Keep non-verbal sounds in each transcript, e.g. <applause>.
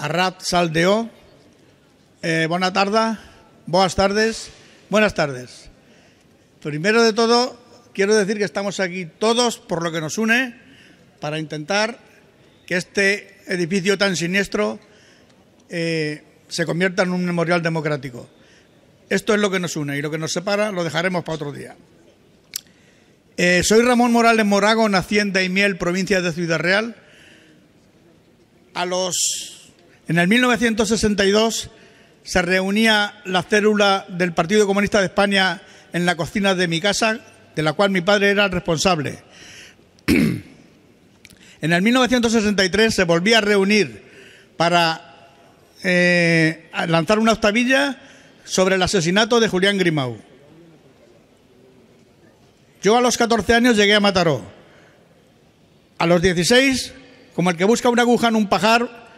Arrat Saldeó. Eh, buena tarde, buenas tardes, buenas tardes. Primero de todo, quiero decir que estamos aquí todos por lo que nos une para intentar que este edificio tan siniestro eh, se convierta en un memorial democrático. Esto es lo que nos une y lo que nos separa lo dejaremos para otro día. Eh, soy Ramón Morales Morago, naciente en Daimiel, provincia de Ciudad Real. A los en el 1962 se reunía la célula del Partido Comunista de España en la cocina de mi casa, de la cual mi padre era el responsable. <clears throat> en el 1963 se volvía a reunir para eh, lanzar una octavilla sobre el asesinato de Julián Grimau. Yo a los 14 años llegué a Mataró. A los 16, como el que busca una aguja en un pajar,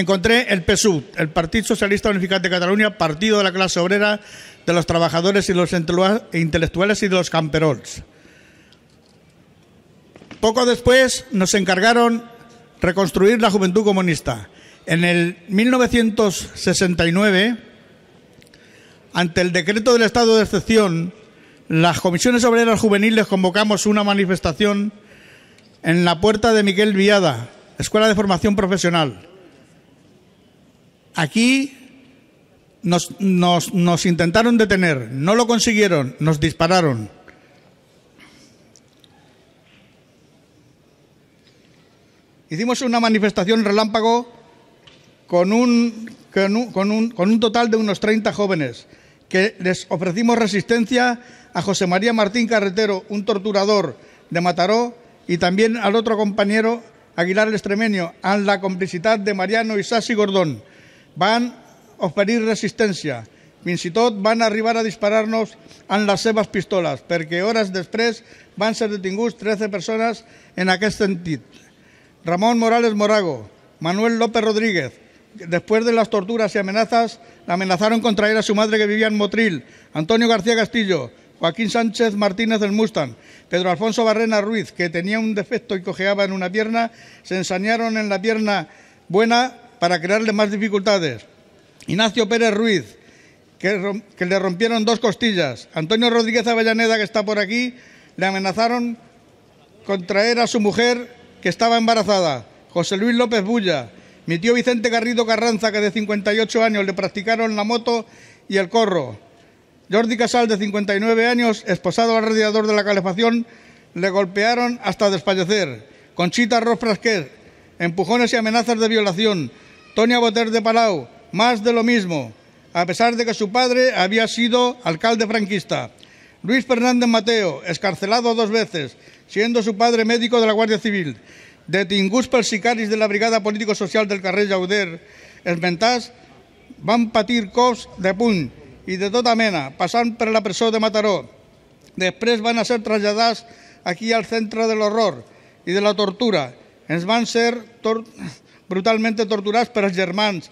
encontré el PSUV, el Partido Socialista Unificado de Cataluña, partido de la clase obrera, de los trabajadores y los intelectuales y de los camperols. Poco después nos encargaron reconstruir la juventud comunista. En el 1969, ante el decreto del estado de excepción, las comisiones obreras juveniles convocamos una manifestación en la puerta de Miguel Viada, Escuela de Formación Profesional. Aquí nos, intentaron detener, no lo consiguieron, nos dispararon. Hicimos una manifestación relámpago con un, total de unos 30 jóvenes que les ofrecimos resistencia a José María Martín Carretero, un torturador de Mataró, y también al otro compañero Aguilar el Extremeño, a la complicidad de Mariano Isasi Gordón van a ofrecer resistencia... Fins van tot van arribar a dispararnos... nos las les pistolas... ...porque horas después... ...van van ser detinguts 13 personas... en aquel sentido... Ramón Morales Morago, Manuel López Rodríguez, después de las torturas y amenazas, amenazaron contra traer a su madre que vivía en Motril, Antonio García Castillo, Joaquín Sánchez Martínez del Mustang, Pedro Alfonso Barrena Ruiz, que tenía un defecto y cojeaba en una pierna, se ensañaron en la pierna buena para crearle más dificultades. Ignacio Pérez Ruiz, que, le rompieron dos costillas. Antonio Rodríguez Avellaneda, que está por aquí, le amenazaron ...contraer a su mujer, que estaba embarazada. José Luis López Bulla, mi tío Vicente Garrido Carranza, que de 58 años le practicaron la moto y el corro. Jordi Casal, de 59 años, esposado al radiador de la calefacción, le golpearon hasta desfallecer. Conchita Ross Frasquer, empujones y amenazas de violación. Tonia Boter de Palau, más de lo mismo, a pesar de que su padre había sido alcalde franquista. Luis Fernández Mateo, escarcelado dos veces, siendo su padre médico de la Guardia Civil. De Tingus Sicaris de la Brigada Político-Social del Carrer Es ventas van patir de pun y de tota mena, pasan por la presó de Mataró. Después van a ser trasladadas aquí al centro del horror y de la tortura. Es van ser... brutalmente torturats per als germans.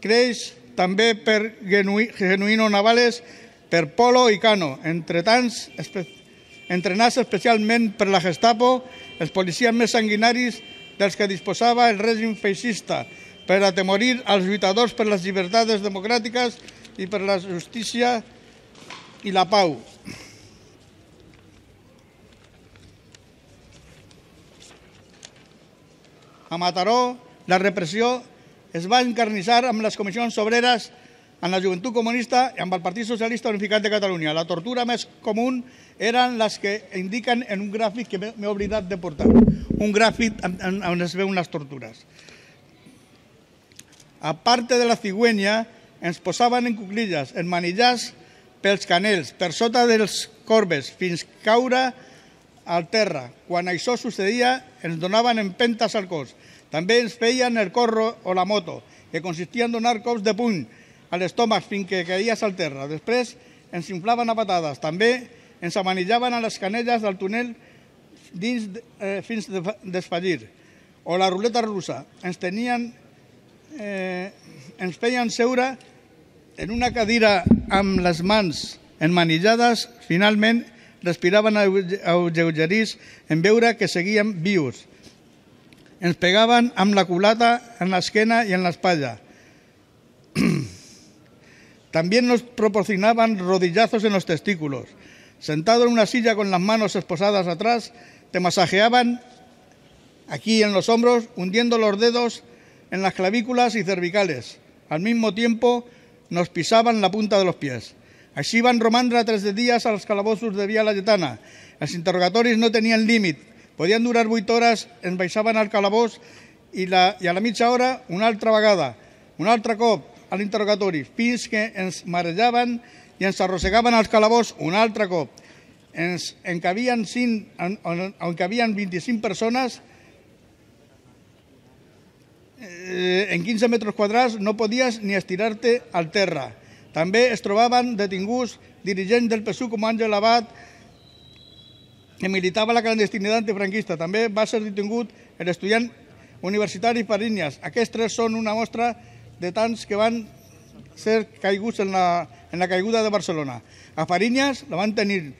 Creix també per Genuino Navales, per Polo i Cano, entre tants entrenats especialment per la Gestapo, els policies més sanguinaris dels que disposava el règim feixista, per atemorir als lluitadors per les llibertats democràtiques i per la justícia i la pau. A Mataró, la repressió es va encarnissar amb les comissions obreres, amb la joventut comunista i amb el Partit Socialista Unificat de Catalunya. La tortura més comú eren les que indiquen en un gràfic que m'he oblidat de portar, un gràfic on es veuen les tortures. A part de la cigüenya, ens posaven en cuclilles, en manillars, pels canels, per sota dels corbes, fins caure al terra. Quan això succeïa, ens donaven empentes al cos. També ens feien el corro o la moto, que consistia en donar cops de puny a l'estómac fins que caies al terra. Després ens inflaven a patades. També ens amanillaven a les canelles del túnel dins, eh, fins de, desfallir. O la ruleta russa. Ens tenien... Eh, ens feien seure en una cadira amb les mans enmanillades, finalment respiraven a, a en veure que seguíem vius. Nos pegaban la culata en la esquena y en la espalda. <clears throat> También nos proporcionaban rodillazos en los testículos. Sentado en una silla con las manos esposadas atrás, te masajeaban aquí en los hombros, hundiendo los dedos en las clavículas y cervicales. Al mismo tiempo, nos pisaban la punta de los pies. así van romandra tres de días a los calabozos de Vía layetana Los interrogatorios no tenían límite. Podien durar 8 hores, ens baixaven al calabós i, la, i a la mitja hora una altra vegada, un altre cop a l'interrogatori, fins que ens marejaven i ens arrossegaven als calabós un altre cop. Ens, en cabien, cinc, en, on, 25 persones, eh, en 15 metres quadrats no podies ni estirar-te al terra. També es trobaven detinguts dirigents del PSU com Àngel Abad, que militava la clandestinitat antifranquista. També va ser detingut l'estudiant universitari Parinyas. Aquests tres són una mostra de tants que van ser caiguts en la, en la caiguda de Barcelona. A Farinyes la van tenir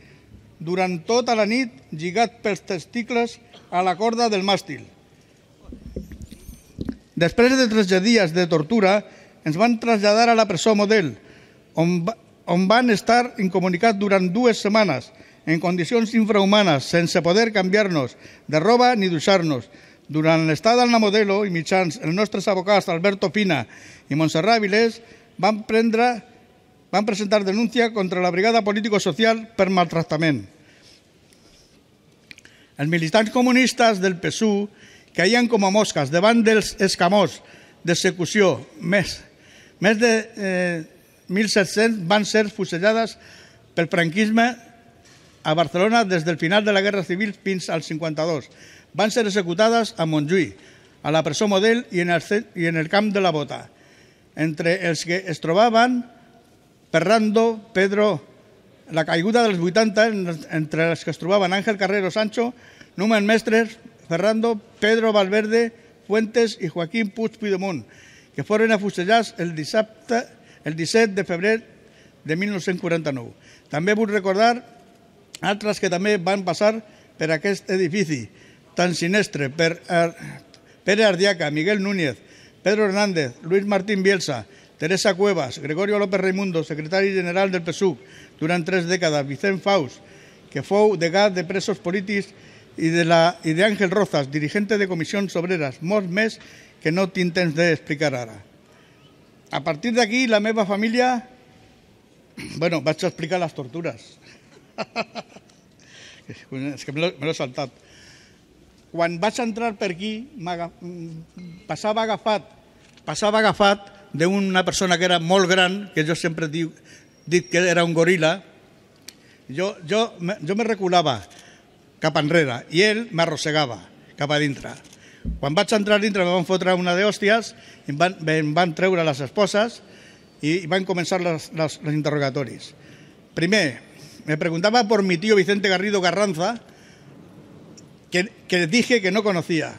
durant tota la nit lligat pels testicles a la corda del màstil. Després de 13 dies de tortura, ens van traslladar a la presó model, on, on van estar incomunicats durant dues setmanes, en condicions infrahumanes, sense poder canviar-nos de roba ni duixar nos Durant l'estada al Namodelo i mitjans els nostres abocats Alberto Pina i Montserrat Vilés van, prendre, van presentar denúncia contra la Brigada Político-Social per maltractament. Els militants comunistes del PSU caien com a mosques davant dels escamós d'execució. Més, més de eh, 1.700 van ser fusellades pel franquisme a Barcelona des del final de la Guerra Civil fins al 52. Van ser executades a Montjuïc, a la presó Model i en, el, i en el camp de la Bota. Entre els que es trobaven Perrando, Pedro, la caiguda dels 80, entre els que es trobaven Ángel Carrero Sancho, Numen Mestres, Ferrando, Pedro Valverde, Fuentes i Joaquín Puig Pidemunt, que foren afusellats el dissabte, el 17 de febrer de 1949. També vull recordar otras que también van a pasar, aquest edifici tan edificio tan sinestre. Pere Ardiaca, Miguel Núñez, Pedro Hernández, Luis Martín Bielsa, Teresa Cuevas, Gregorio López Raimundo, secretario general del PSUC durante tres décadas, Vicent Faust, que de gas de presos políticos, y de, Ángel Rozas, dirigente de Comisión Sobreras, MOSMES, mes que no te temps explicar ahora. ara. A partir de aquí, la meva familia, <clears throat> Bueno, a explicar las torturas. <laughs> És que me l'he saltat. Quan vaig entrar per aquí, mm, passava agafat, passava agafat d'una persona que era molt gran, que jo sempre diu, dit que era un goril·la, jo, jo, jo me reculava cap enrere i ell m'arrossegava cap a dintre. Quan vaig entrar dintre me van fotre una de hòsties, em van, em van treure les esposes i, i van començar les, les, les interrogatoris. Primer, Me preguntaba por mi tío Vicente Garrido Garranza, que, les dije que no conocía.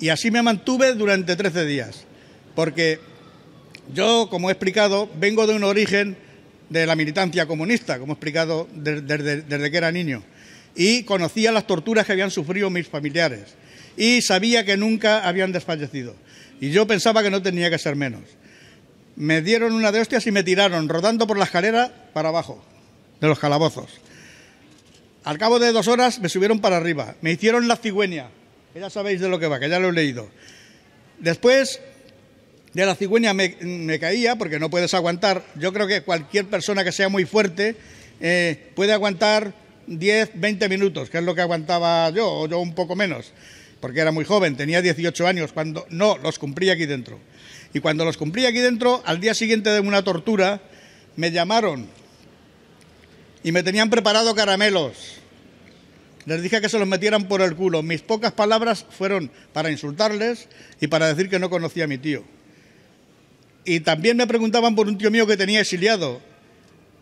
Y así me mantuve durante 13 días, porque yo, como he explicado, vengo de un origen de la militancia comunista, como he explicado desde que era niño, y conocía las torturas que habían sufrido mis familiares, y sabía que nunca habían desfallecido, y yo pensaba que no tenía que ser menos. Me dieron una de hostias y me tiraron rodando por la escalera para abajo de los calabozos. Al cabo de dos horas me subieron para arriba, me hicieron la cigüeña, ya sabéis de lo que va, que ya lo he leído. Después de la cigüeña me, caía, porque no puedes aguantar, yo creo que cualquier persona que sea muy fuerte eh, puede aguantar 10, 20 minutos, que es lo que aguantaba yo, o yo un poco menos, porque era muy joven, tenía 18 años, cuando no, los cumplí aquí dentro. Y cuando los cumplí aquí dentro, al día siguiente de una tortura, me llamaron y me tenían preparado caramelos. Les dije que se los metieran por el culo. Mis pocas palabras fueron para insultarles y para decir que no conocía a mi tío. Y también me preguntaban por un tío mío que tenía exiliado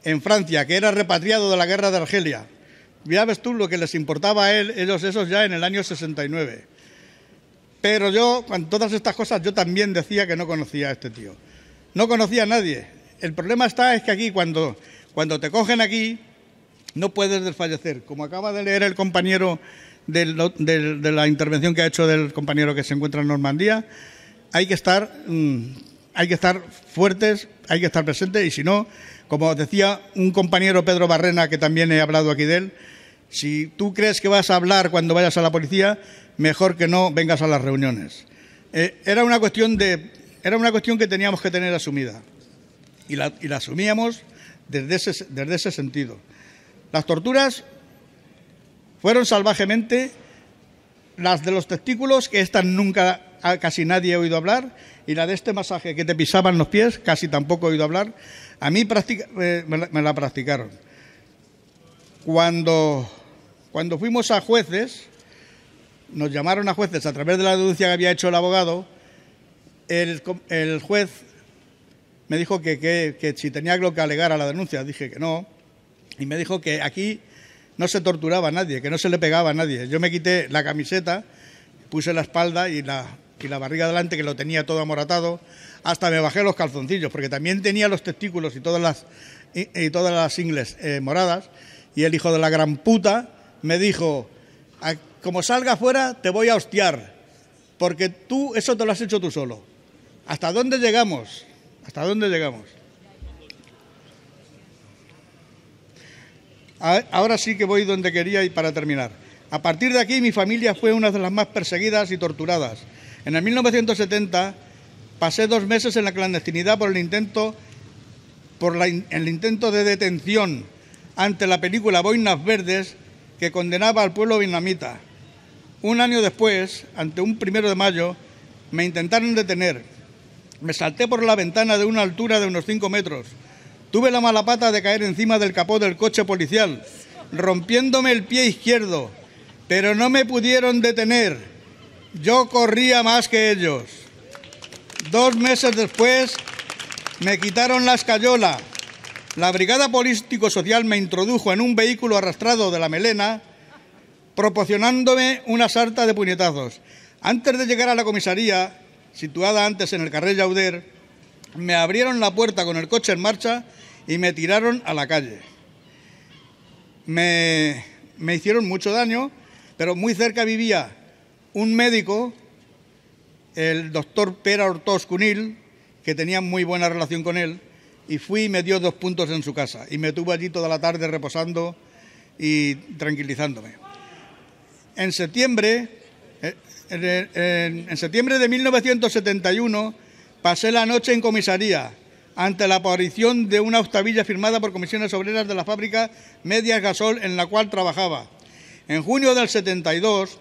en Francia, que era repatriado de la guerra de Argelia. Ya ves tú lo que les importaba a él, ellos esos ya en el año 69. Pero yo, con todas estas cosas, yo también decía que no conocía a este tío. No conocía a nadie. El problema está es que aquí, cuando, cuando te cogen aquí, no puedes desfallecer. Como acaba de leer el compañero de la intervención que ha hecho del compañero que se encuentra en Normandía, hay que estar, mm, hay que estar fuertes, hay que estar presentes y si no, como decía un compañero Pedro Barrena, que también he hablado aquí de él, si tú crees que vas a hablar cuando vayas a la policía, mejor que no vengas a las reuniones. Eh, era, una cuestión de, era una cuestión que teníamos que tener asumida y la, asumíamos desde ese sentido. Las torturas fueron salvajemente las de los testículos, que estas nunca casi nadie ha oído hablar, y la de este masaje que te pisaban los pies, casi tampoco he oído hablar. A mí eh, me, la, practicaron. Cuando, cuando fuimos a jueces, nos llamaron a jueces a través de la denuncia que había hecho el abogado, el, juez me dijo que, que si tenía algo que alegar a la denuncia, dije que no, y me dijo que aquí no se torturaba a nadie, que no se le pegaba a nadie. Yo me quité la camiseta, puse la espalda y la, la barriga delante, que lo tenía todo amoratado, hasta me bajé los calzoncillos, porque también tenía los testículos y todas las, y, todas las ingles eh, moradas. Y el hijo de la gran puta me dijo, como salga afuera, te voy a hostiar, porque tú eso te lo has hecho tú solo. ¿Hasta dónde llegamos? ¿Hasta dónde llegamos? Ahora sí que voy donde quería y para terminar. A partir de aquí mi familia fue una de las más perseguidas y torturadas. En el 1970 pasé dos meses en la clandestinidad por el intento, por el intento de detención ante la película Boinas Verdes que condenaba al pueblo vietnamita. Un año después, ante un primero de mayo, me intentaron detener. Me salté por la ventana de una altura de unos 5 metros Tuve la mala pata de caer encima del capó del coche policial, rompiéndome el pie izquierdo, pero no me pudieron detener. Yo corría más que ellos. Dos meses después me quitaron la escayola. La Brigada Político-Social me introdujo en un vehículo arrastrado de la melena, proporcionándome una sarta de puñetazos. Antes de llegar a la comisaría, situada antes en el carril Jauder me abrieron la puerta con el coche en marcha y me tiraron a la calle. Me, hicieron mucho daño, pero muy cerca vivía un médico, el doctor Pera Ortoz Cunil, que tenía muy buena relación con él, y fui y me dio dos puntos en su casa. Y me tuve allí toda la tarde reposando y tranquilizándome. En septiembre, eh, en septiembre de 1971, Pasé la noche en comisaría ante la aparición de una octavilla firmada por comisiones obreras de la fábrica Medias Gasol en la cual trabajaba. En junio del 72,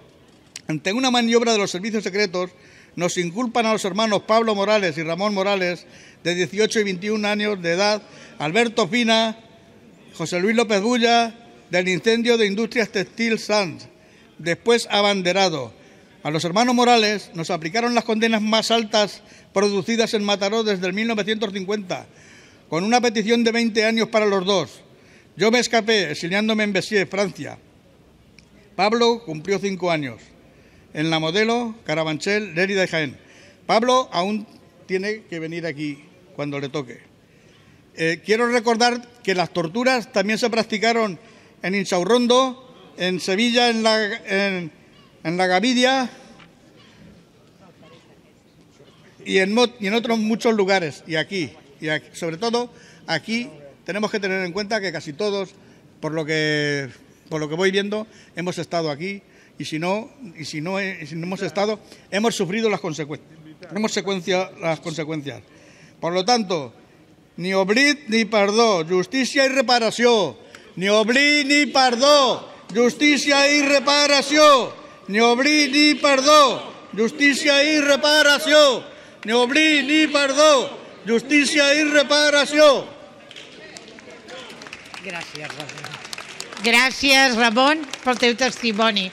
ante una maniobra de los servicios secretos, nos inculpan a los hermanos Pablo Morales y Ramón Morales, de 18 y 21 años de edad, Alberto Fina, José Luis López Bulla, del incendio de Industrias Textil Sanz, después abanderado. A los hermanos Morales nos aplicaron las condenas más altas producidas en Mataró desde el 1950, con una petición de 20 años para los dos. Yo me escapé exiliándome en Bessier, Francia. Pablo cumplió cinco años. En La Modelo, Carabanchel, Lérida y Jaén. Pablo aún tiene que venir aquí cuando le toque. Eh, quiero recordar que las torturas también se practicaron en Insaurrondo, en Sevilla, en la, en, en la Gavidia y en, otros muchos lugares, y aquí, y sobre todo aquí tenemos que tener en cuenta que casi todos, por lo que, por lo que voy viendo, hemos estado aquí y si no, y si no, hemos estado, hemos sufrido las consecuencias. Hemos las consecuencias. Por lo tanto, ni oblit ni pardó, justicia y reparación. Ni oblit ni pardó, justicia y reparación. ni oblit ni perdó, justícia i reparació, ni oblit ni perdó, justícia i reparació. Gràcies, Ramon. Gràcies, Ramon, pel teu testimoni.